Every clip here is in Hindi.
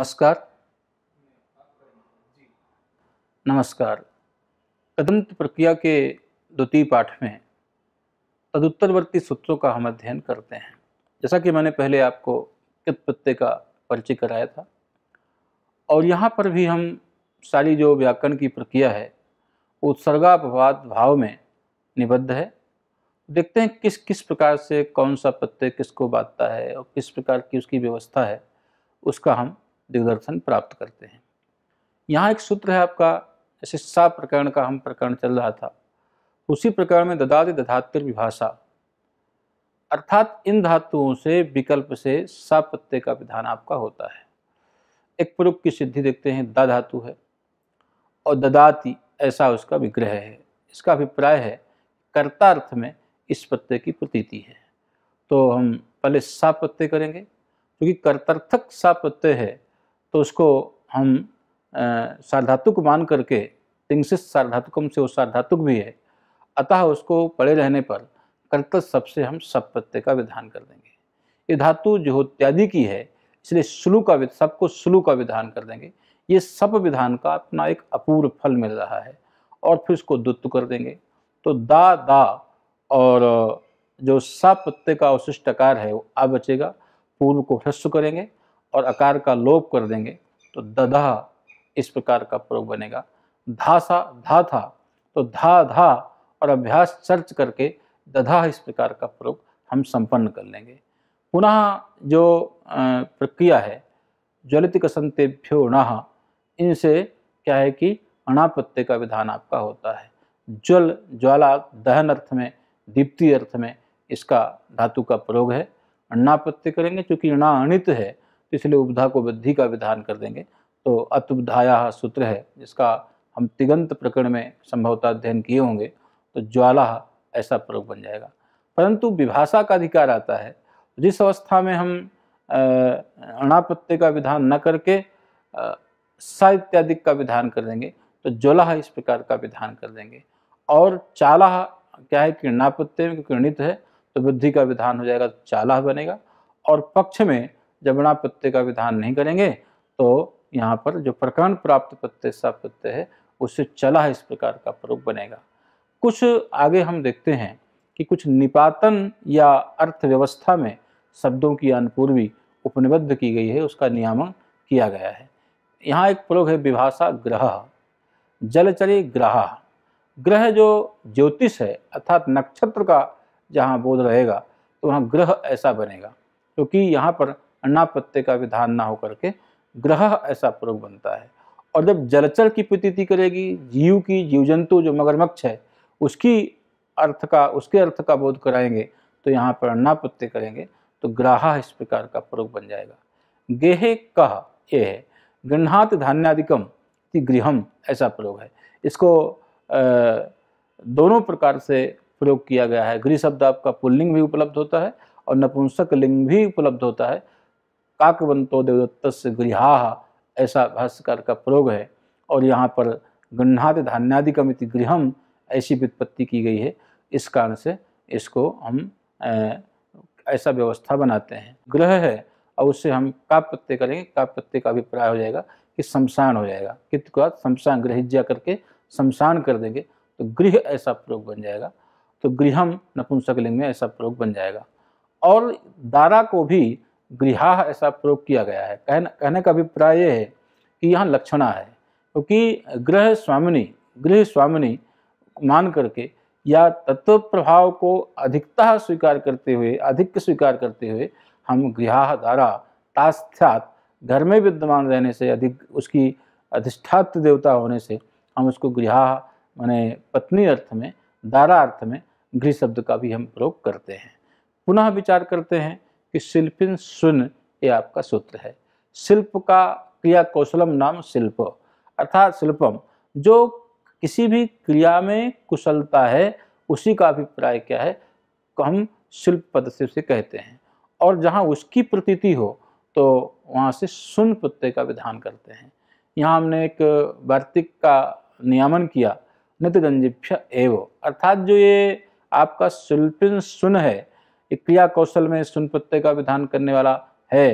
नमस्कार नमस्कार तदंत प्रक्रिया के द्वितीय पाठ में तदुत्तरवर्ती सूत्रों का हम अध्ययन करते हैं जैसा कि मैंने पहले आपको कित प्रत्यय का परिचय कराया था और यहाँ पर भी हम सारी जो व्याकरण की प्रक्रिया है वो उत्सर्गापवाद भाव में निबद्ध है देखते हैं किस किस प्रकार से कौन सा प्रत्यय किसको बांधता है और किस प्रकार की उसकी व्यवस्था है उसका हम दिग्दर्शन प्राप्त करते हैं यहाँ एक सूत्र है आपका सा प्रकरण का हम प्रकरण चल रहा था उसी प्रकरण में ददाति दधातिर विभाषा अर्थात इन धातुओं से विकल्प से सा प्रत्यय का विधान आपका होता है एक पुरुष की सिद्धि देखते हैं द धातु है और ददाति ऐसा उसका विग्रह है इसका अभिप्राय है कर्ता अर्थ में इस प्रत्यय की प्रतीति है तो हम पहले सा प्रत्यय करेंगे क्योंकि कर्तार्थक सा प्रत्यय है तो उसको हम सार्धातुक मान करके तिंसिस सार्धातुकम से वो सार्धातुक भी है अतः उसको पड़े रहने पर कर्तव्य सबसे हम सब प्रत्यय का विधान कर देंगे ये धातु जो इत्यादि की है इसलिए स्लू का सबको स्लू का विधान कर देंगे ये सब विधान का अपना एक अपूर्व फल मिल रहा है और फिर उसको दुत्व कर देंगे तो दा दा और जो सा प्रत्यय का अवशिष्ट आकार है वो आ बचेगा पूर्व को ह्रस्व करेंगे और आकार का लोप कर देंगे तो दधा इस प्रकार का प्रयोग बनेगा धासा धा था तो धा धा और अभ्यास सर्च करके दधा इस प्रकार का प्रयोग हम संपन्न कर लेंगे पुनः जो प्रक्रिया है ज्वलित कसंतेभ्यो णाह इनसे क्या है कि अणापत्य का विधान आपका होता है ज्वल ज्वाला दहन अर्थ में दीप्ति अर्थ में इसका धातु का प्रयोग है अण्णापत्य करेंगे क्योंकि अणा अणित है तो इसलिए उपधा को वृद्धि का विधान कर देंगे तो अतुपधाया सूत्र है जिसका हम तिगंत प्रकरण में संभवतः अध्ययन किए होंगे तो ज्वाला ऐसा प्रयोग बन जाएगा परंतु विभाषा का अधिकार आता है जिस अवस्था में हम अणापत्य का विधान न करके सा इत्यादि का विधान कर देंगे तो ज्वलाह इस प्रकार का विधान कर देंगे और चालाह क्या है किरणापत्य में किरणित है तो बुद्धि का विधान हो जाएगा तो चालाह बनेगा और पक्ष में जमुना प्रत्यय का विधान नहीं करेंगे तो यहाँ पर जो प्रकरण प्राप्त प्रत्यय सब प्रत्यय है उससे चला है इस प्रकार का प्रयोग बनेगा कुछ आगे हम देखते हैं कि कुछ निपातन या अर्थव्यवस्था में शब्दों की अनुपूर्वी उपनिबद्ध की गई है उसका नियामन किया गया है यहाँ एक प्रयोग है विभाषा ग्रह जलचरी ग्रह ग्रह जो ज्योतिष है अर्थात नक्षत्र का जहाँ बोध रहेगा तो वहाँ ग्रह ऐसा बनेगा क्योंकि तो यहाँ पर अन्ना का विधान ना होकर के ग्रह ऐसा प्रयोग बनता है और जब जलचर की प्रतीति करेगी जीव की जीव जंतु जो मगरमच्छ है उसकी अर्थ का उसके अर्थ का बोध कराएंगे तो यहाँ पर अन्ना करेंगे तो ग्राह इस प्रकार का प्रयोग बन जाएगा गेह कह ये है गृहात धान्यादिकम कि गृहम ऐसा प्रयोग है इसको आ, दोनों प्रकार से प्रयोग किया गया है गृह शब्द आपका पुल्लिंग भी उपलब्ध होता है और नपुंसक लिंग भी उपलब्ध होता है काकवंतो देवदत्त गृहा ऐसा भाष्यकार का प्रयोग है और यहाँ पर गन्नाद धान्यादि कमिति गृहम ऐसी व्युत्पत्ति की गई है इस कारण से इसको हम ऐसा व्यवस्था बनाते हैं ग्रह है और उससे हम का प्रत्यय करेंगे का प्रत्यय का अभिप्राय हो जाएगा कि शमशान हो जाएगा कित के बाद शमशान गृहिज्या करके शमशान कर देंगे तो गृह ऐसा प्रयोग बन जाएगा तो गृहम नपुंसक लिंग में ऐसा प्रयोग बन जाएगा और दारा को भी गृहा ऐसा प्रयोग किया गया है कहना कहने का अभिप्राय यह है कि यहाँ लक्षणा है क्योंकि तो गृह स्वामिनी गृह स्वामिनी मान करके या तत्व प्रभाव को अधिकतः स्वीकार करते हुए अधिक स्वीकार करते हुए हम गृहा द्वारा तास्थ्यात घर में विद्यमान रहने से अधिक उसकी अधिष्ठात देवता होने से हम उसको गृहा माने पत्नी अर्थ में दारा अर्थ में गृह शब्द का भी हम प्रयोग करते हैं पुनः विचार करते हैं कि शिल्पिन सुन ये आपका सूत्र है शिल्प का क्रिया कौशलम नाम शिल्प अर्थात शिल्पम जो किसी भी क्रिया में कुशलता है उसी का अभिप्राय क्या है हम शिल्प पद से कहते हैं और जहाँ उसकी प्रतीति हो तो वहाँ से सुन प्रत्यय का विधान करते हैं यहाँ हमने एक वार्तिक का नियामन किया गंजिभ्य एव अर्थात जो ये आपका शिल्पिन सुन है क्रिया कौशल में सुन प्रत्यय का विधान करने वाला है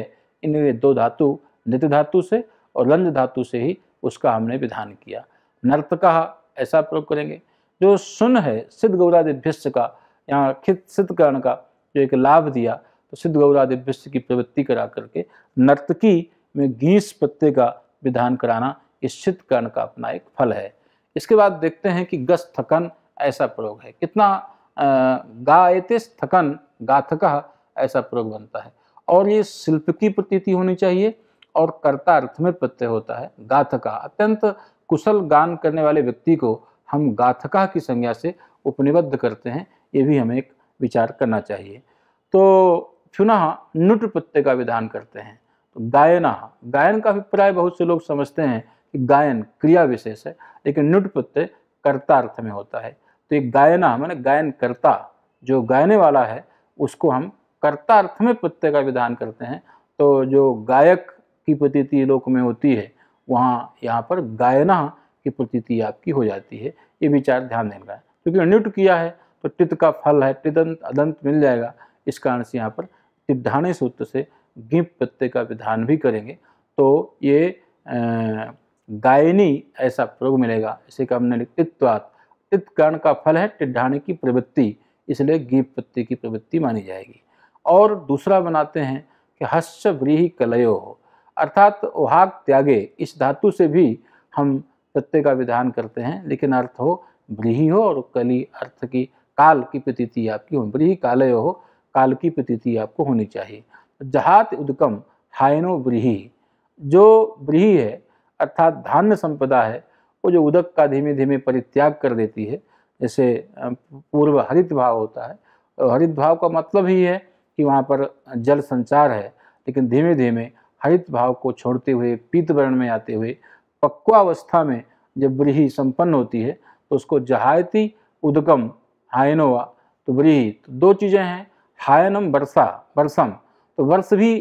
इनमें दो धातु नित्य धातु से और लंज धातु से ही उसका हमने विधान किया नर्तका ऐसा प्रयोग करेंगे जो सुन है सिद्ध गौरादिभ्यस्त का यहाँ खित सिद्धकरण का जो एक लाभ दिया तो सिद्ध गौरादिभ्यस्त की प्रवृत्ति करा करके नर्तकी में गीस पत्ते का विधान कराना इस सिद्धकरण का अपना एक फल है इसके बाद देखते हैं कि गस थकन ऐसा प्रयोग है कितना गायते स्थकन गाथक ऐसा प्रयोग बनता है और ये शिल्प की प्रतीति होनी चाहिए और कर्ता अर्थ में प्रत्यय होता है गाथका अत्यंत कुशल गान करने वाले व्यक्ति को हम गाथक की संज्ञा से उपनिबद्ध करते हैं ये भी हमें एक विचार करना चाहिए तो चुनाह नुट प्रत्यय का विधान करते हैं तो गायना गायन का अभिप्राय बहुत से लोग समझते हैं कि गायन क्रिया विशेष है लेकिन नुट प्रत्यय कर्ता अर्थ में होता है तो एक गायना मैंने गायन करता जो गायने वाला है उसको हम कर्ता अर्थ में प्रत्यय का विधान करते हैं तो जो गायक की प्रतीति लोक में होती है वहाँ यहाँ पर गायना की प्रतीति आपकी हो जाती है ये विचार ध्यान देने का है क्योंकि न्यूट किया है तो टित का फल है टिदंत अदंत मिल जाएगा इस कारण से यहाँ पर टिड्ढाने सूत्र से गिप प्रत्यय का विधान भी करेंगे तो ये गायनी ऐसा प्रयोग मिलेगा इसे का हमने लिखित्वात टित कर्ण का फल है टिड्ढाने की प्रवृत्ति इसलिए गीप पत्ती की प्रवृत्ति मानी जाएगी और दूसरा बनाते हैं कि हस्य व्रीही कलयो हो अर्थात ओहाग त्यागे इस धातु से भी हम प्रत्यय का विधान करते हैं लेकिन अर्थ हो ब्रीही हो और कली अर्थ की काल की प्रतीति आपकी हो ब्रीही कालय हो काल की प्रतीति आपको होनी चाहिए जहात उदकम हायनो ब्रीही जो ब्रीही है अर्थात धान्य संपदा है वो जो उदक का धीमे धीमे परित्याग कर देती है जैसे पूर्व हरित भाव होता है और तो हरित भाव का मतलब ही है कि वहाँ पर जल संचार है लेकिन धीमे धीमे हरित भाव को छोड़ते हुए पीत वर्ण में आते हुए पक्वावस्था में जब व्रीही संपन्न होती है तो उसको जहायती उदकम हायनोवा तो व्रीही तो दो चीज़ें हैं हायनम वर्षा वर्षम तो वर्ष भी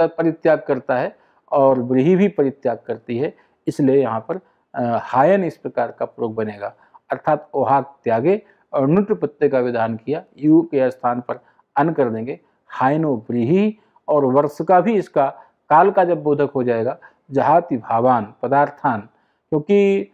परित्याग करता है और व्रीही भी परित्याग करती है इसलिए यहाँ पर हायन इस प्रकार का प्रयोग बनेगा अर्थात ओहाक त्यागे और नृत्य प्रत्यय का विधान किया यू के स्थान पर अन कर देंगे हायनो ब्रीही और वर्ष का भी इसका काल का जब बोधक हो जाएगा जहाति भावान पदार्थान क्योंकि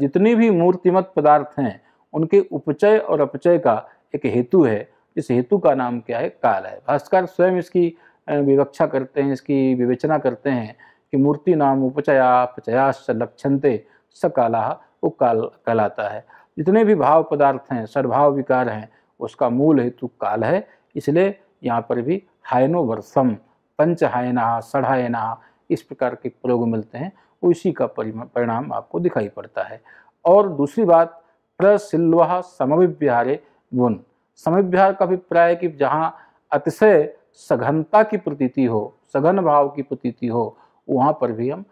जितनी भी मूर्तिमत पदार्थ हैं उनके उपचय और अपचय का एक हेतु है इस हेतु का नाम क्या है काल है भास्कर स्वयं इसकी विवक्षा करते हैं इसकी विवेचना करते हैं कि मूर्ति नाम उपचया अपचयाश्च लक्षणते स काला वो काल कहलाता है जितने भी भाव पदार्थ हैं सर्वभाव विकार हैं उसका मूल हेतु काल है इसलिए यहाँ पर भी हायनो वर्षम पंच हायना सढ़ायना इस प्रकार के प्रयोग मिलते हैं उसी का परिणाम आपको दिखाई पड़ता है और दूसरी बात प्रसिल्वा समविव्याहारे गुण समविव्याहार का अभिप्राय कि जहाँ अतिशय सघनता की प्रतीति हो सघन भाव की प्रतीति हो वहाँ पर भी हम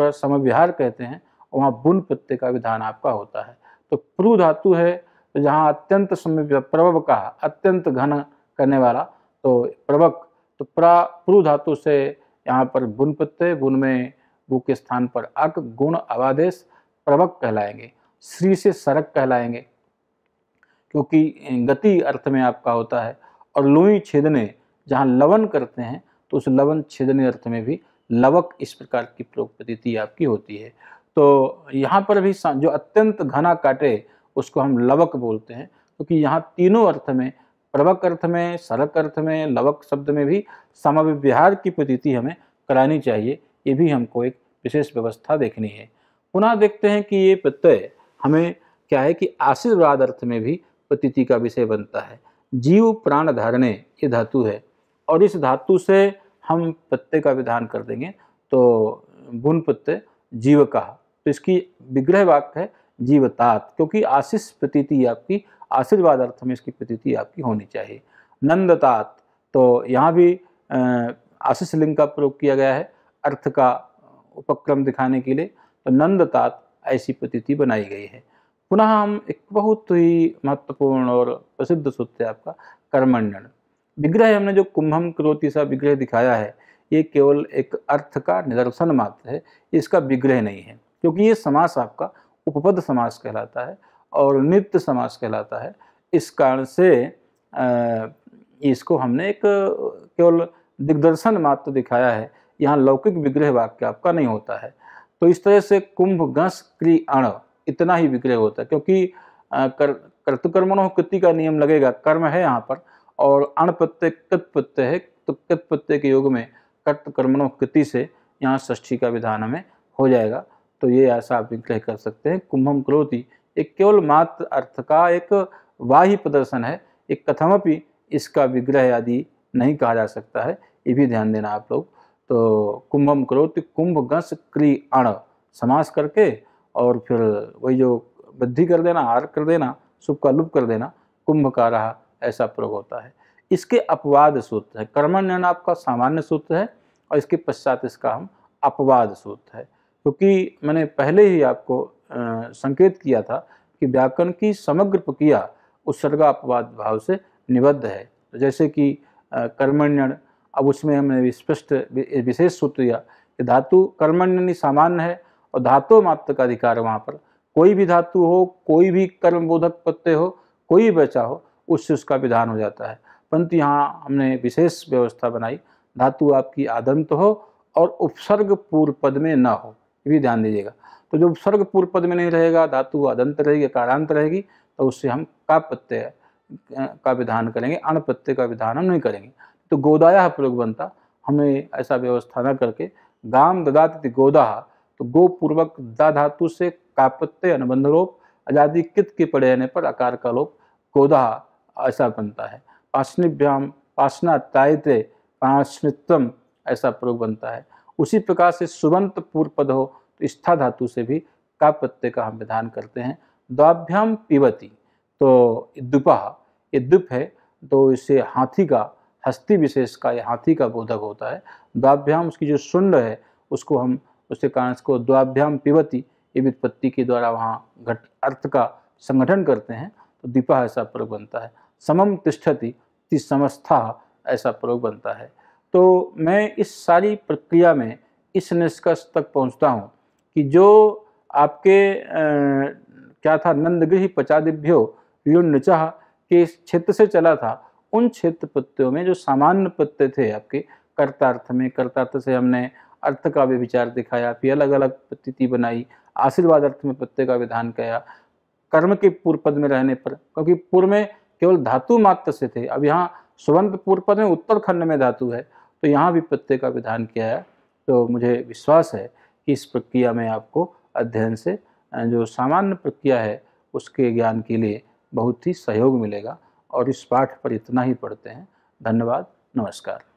समविहार कहते हैं वहाँ बुन प्रत्यय का विधान आपका होता है तो प्रु धातु है तो जहाँ अत्यंत समय प्रवक कहा अत्यंत घन करने वाला तो प्रवक तो प्रा प्रु धातु से यहाँ पर बुन प्रत्यय बुन में बु के स्थान पर अक गुण अवादेश प्रवक कहलाएंगे श्री से सरक कहलाएंगे क्योंकि गति अर्थ में आपका होता है और लुई छेदने जहाँ लवन करते हैं तो उस लवन छेदने अर्थ में भी लवक इस प्रकार की प्रयोग प्रतीति आपकी होती है तो यहाँ पर भी जो अत्यंत घना काटे उसको हम लवक बोलते हैं क्योंकि तो यहाँ तीनों अर्थ में प्रवक अर्थ में सरक अर्थ में लवक शब्द में भी समव्यवहार की प्रतीति हमें करानी चाहिए ये भी हमको एक विशेष व्यवस्था देखनी है पुनः देखते हैं कि ये प्रत्यय हमें क्या है कि आशीर्वाद अर्थ में भी प्रतीति का विषय बनता है जीव प्राण धारणे ये धातु है और इस धातु से हम पत्ते का विधान कर देंगे तो गुण पत्ते जीव कहा तो इसकी विग्रह वाक्य है जीवतात क्योंकि आशीष प्रतीति आपकी आशीर्वाद अर्थ में इसकी प्रतीति आपकी होनी चाहिए नंदतात तो यहाँ भी आशीष लिंग का प्रयोग किया गया है अर्थ का उपक्रम दिखाने के लिए तो नंदतात ऐसी प्रतीति बनाई गई है पुनः हम एक बहुत ही महत्वपूर्ण और प्रसिद्ध सूत्र है आपका कर्मण्यण विग्रह हमने जो कुंभम क्रोति सा विग्रह दिखाया है ये केवल एक अर्थ का निदर्शन मात्र है इसका विग्रह नहीं है क्योंकि ये समास आपका उपपद समास कहलाता है और नित्य समास कहलाता है इस कारण से इसको हमने एक केवल दिग्दर्शन मात्र दिखाया है यहाँ लौकिक विग्रह वाक्य आपका नहीं होता है तो इस तरह से कुंभ गंस क्री अण इतना ही विग्रह होता है क्योंकि कर कर्तकर्मणों कृति का नियम लगेगा कर्म है यहाँ पर और अण प्रत्यय कृत प्रत्यय है तो कृत प्रत्यय के योग में कर्त कर्मणों कृति से यहाँ षष्ठी का विधान हमें हो जाएगा तो ये ऐसा आप विग्रह कर सकते हैं कुंभम क्रोति एक केवल मात्र अर्थ का एक वाही प्रदर्शन है एक कथमपि इसका विग्रह आदि नहीं कहा जा सकता है ये भी ध्यान देना आप लोग तो कुंभम क्रोति कुंभ गंस क्री अण समास करके और फिर वही जो वृद्धि कर देना आर कर देना शुभ का लुप कर देना कुंभ का रहा ऐसा प्रयोग होता है इसके अपवाद सूत्र है कर्मण्यन आपका सामान्य सूत्र है और इसके पश्चात इसका हम अपवाद सूत्र है क्योंकि मैंने पहले ही आपको संकेत किया था कि व्याकरण की समग्र प्रक्रिया अपवाद भाव से निबद्ध है जैसे कि कर्मण्यण अब उसमें हमने स्पष्ट विशेष सूत्र दिया कि धातु कर्मण्यन सामान्य है और धातु मात्र का अधिकार वहाँ पर कोई भी धातु हो कोई भी कर्मबोधक पत्ते हो कोई बचा हो उससे उसका विधान हो जाता है परंतु यहाँ हमने विशेष व्यवस्था बनाई धातु आपकी आदंत हो और उपसर्ग पूर्व पद में न हो ये भी ध्यान दीजिएगा तो जो उपसर्ग पूर्व पद में नहीं रहेगा धातु आदंत रहेगी कारांत रहेगी तो उससे हम का प्रत्यय का विधान करेंगे अण प्रत्यय का विधान हम नहीं करेंगे तो गोदाया प्रयोग बनता हमें ऐसा व्यवस्था न करके गाम ददाति गोदाह तो गोपूर्वक दा धातु से कापत्य अनुबंध लोप आजादी कित के पड़े रहने पर आकार का लोप गोदाह ऐसा बनता है पाषणिभ्याम पाषणातायित पाषणित्वम ऐसा प्रयोग बनता है उसी प्रकार से सुबंत पूर्व पद हो तो स्था धातु से भी का प्रत्यय का हम विधान करते हैं द्वाभ्याम पिबती तो दुपह ये दुप है तो इसे हाथी का हस्ती विशेष का या हाथी का बोधक होता है द्वाभ्याम उसकी जो सुंड है उसको हम उसके कारण इसको द्वाभ्याम पिबती ये व्युत्पत्ति के द्वारा वहाँ घट अर्थ का संगठन करते हैं तो दीपा ऐसा प्रयोग बनता है समम तिष्ठति समस्था ऐसा प्रयोग बनता है तो मैं इस सारी प्रक्रिया में इस निष्कर्ष तक पहुंचता हूं कि जो आपके आ, क्या था नंदगृह पचादिभ्यो लुण्डच के क्षेत्र से चला था उन क्षेत्र प्रत्ययों में जो सामान्य प्रत्यय थे आपके कर्तार्थ में कर्तार्थ से हमने अर्थ का भी विचार दिखाया फिर अलग अलग प्रतीति बनाई आशीर्वाद अर्थ में प्रत्यय का विधान किया कर्म के पूर्व पद में रहने पर क्योंकि पूर्व में केवल धातु मात्र से थे अब यहाँ पूर्व पद में उत्तरखंड में धातु है तो यहाँ भी प्रत्यय का विधान किया है तो मुझे विश्वास है कि इस प्रक्रिया में आपको अध्ययन से जो सामान्य प्रक्रिया है उसके ज्ञान के लिए बहुत ही सहयोग मिलेगा और इस पाठ पर इतना ही पढ़ते हैं धन्यवाद नमस्कार